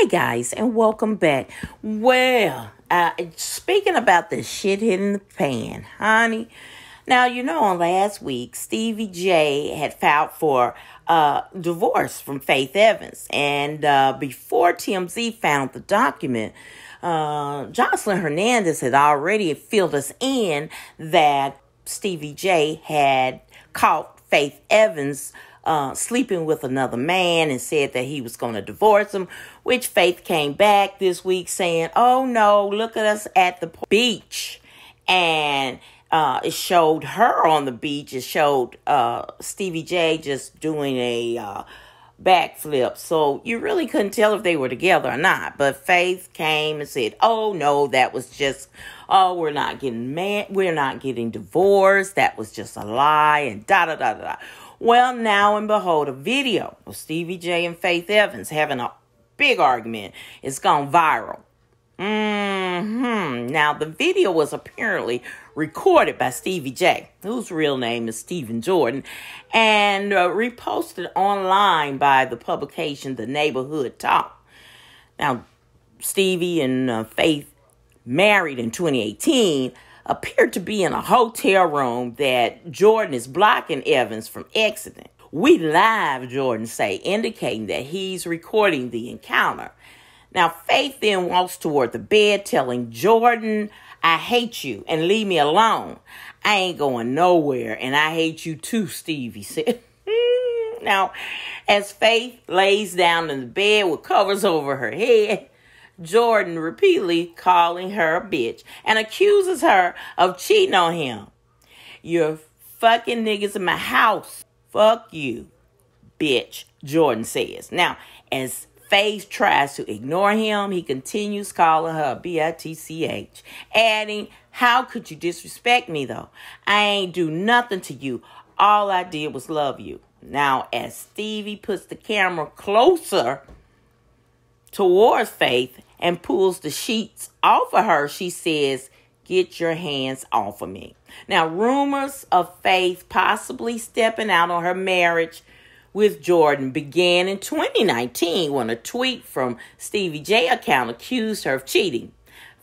Hey guys, and welcome back. Well, uh, speaking about the shit hitting the fan, honey. Now, you know, on last week, Stevie J had filed for a uh, divorce from Faith Evans. And uh, before TMZ found the document, uh, Jocelyn Hernandez had already filled us in that Stevie J had caught Faith Evans uh, sleeping with another man and said that he was going to divorce him, which Faith came back this week saying, Oh no, look at us at the beach. And uh, it showed her on the beach. It showed uh, Stevie J just doing a uh, backflip. So you really couldn't tell if they were together or not. But Faith came and said, "Oh no, that was just oh we're not getting mad, we're not getting divorced. That was just a lie." And da da da da. da. Well, now and behold, a video of Stevie J and Faith Evans having a big argument. It's gone viral. hmm Now, the video was apparently recorded by Stevie J, whose real name is Stephen Jordan, and uh, reposted online by the publication The Neighborhood Talk. Now, Stevie and uh, Faith married in 2018, appeared to be in a hotel room that Jordan is blocking Evans from exiting. We live, Jordan say, indicating that he's recording the encounter. Now, Faith then walks toward the bed, telling Jordan, I hate you and leave me alone. I ain't going nowhere, and I hate you too, Stevie said. now, as Faith lays down in the bed with covers over her head, Jordan repeatedly calling her a bitch and accuses her of cheating on him. You're fucking niggas in my house. Fuck you, bitch, Jordan says. Now, as Faith tries to ignore him, he continues calling her B I T C H, adding, How could you disrespect me though? I ain't do nothing to you. All I did was love you. Now, as Stevie puts the camera closer Towards Faith and pulls the sheets off of her, she says, Get your hands off of me. Now, rumors of Faith possibly stepping out on her marriage with Jordan began in 2019 when a tweet from Stevie J account accused her of cheating.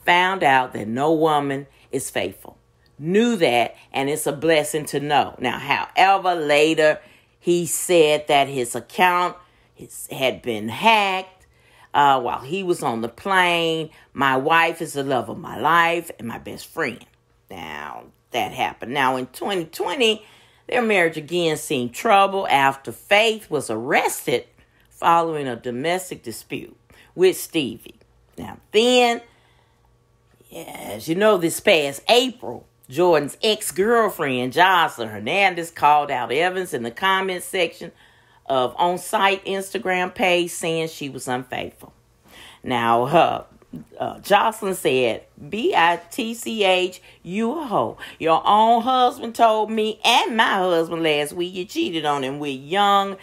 Found out that no woman is faithful. Knew that, and it's a blessing to know. Now, however, later he said that his account had been hacked uh, while he was on the plane. My wife is the love of my life and my best friend. Now, that happened. Now, in 2020, their marriage again seemed trouble after Faith was arrested following a domestic dispute with Stevie. Now, then, as you know, this past April, Jordan's ex girlfriend, Jocelyn Hernandez, called out Evans in the comments section of on site Instagram page saying she was unfaithful. Now, uh, uh, Jocelyn said, B I T C H, you a hoe. Your own husband told me and my husband last week you cheated on him. We're young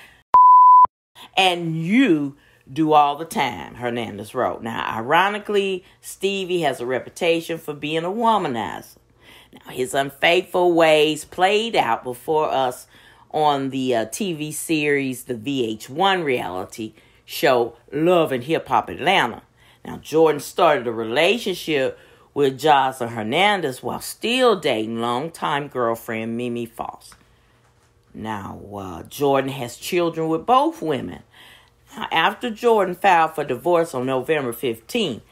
and you do all the time, Hernandez wrote. Now, ironically, Stevie has a reputation for being a womanizer. Now, his unfaithful ways played out before us on the uh, TV series, the VH1 reality show, Love and Hip Hop Atlanta. Now, Jordan started a relationship with Jocelyn Hernandez while still dating longtime girlfriend Mimi Foss. Now, uh, Jordan has children with both women. Now, after Jordan filed for divorce on November 15,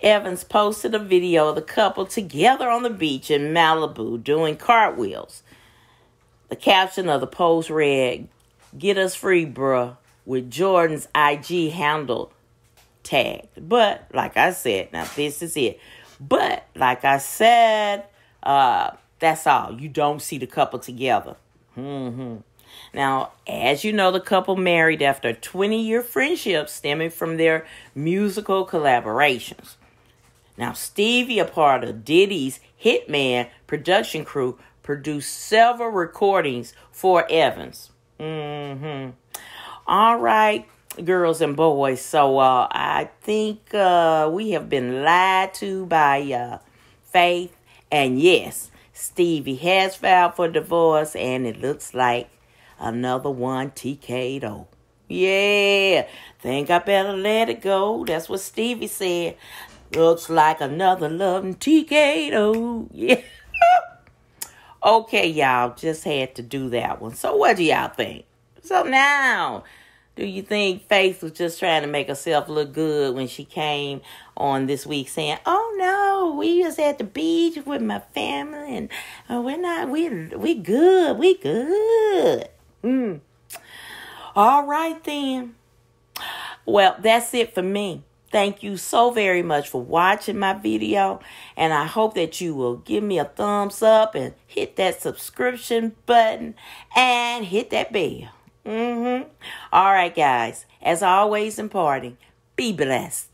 Evans posted a video of the couple together on the beach in Malibu doing cartwheels. The caption of the post read, Get us free, bruh, with Jordan's IG handle tagged. But like I said, now this is it. But like I said, uh, that's all. You don't see the couple together. Mm-hmm. Now, as you know, the couple married after a 20 year friendship stemming from their musical collaborations. Now, Stevie, a part of Diddy's Hitman production crew, produced several recordings for Evans. Mm-hmm. All right, girls and boys. So uh, I think uh, we have been lied to by uh, Faith. And yes, Stevie has filed for divorce, and it looks like another one TK'd over. Yeah, think I better let it go. That's what Stevie said. Looks like another loving TK'd Yeah. Okay, y'all, just had to do that one. So, what do y'all think? So, now, do you think Faith was just trying to make herself look good when she came on this week saying, "Oh no, we just at the beach with my family and uh, we're not we we good, we good." Mm. All right then. Well, that's it for me. Thank you so very much for watching my video, and I hope that you will give me a thumbs up and hit that subscription button and hit that bell. Mm-hmm. All right, guys. As always, in parting, be blessed.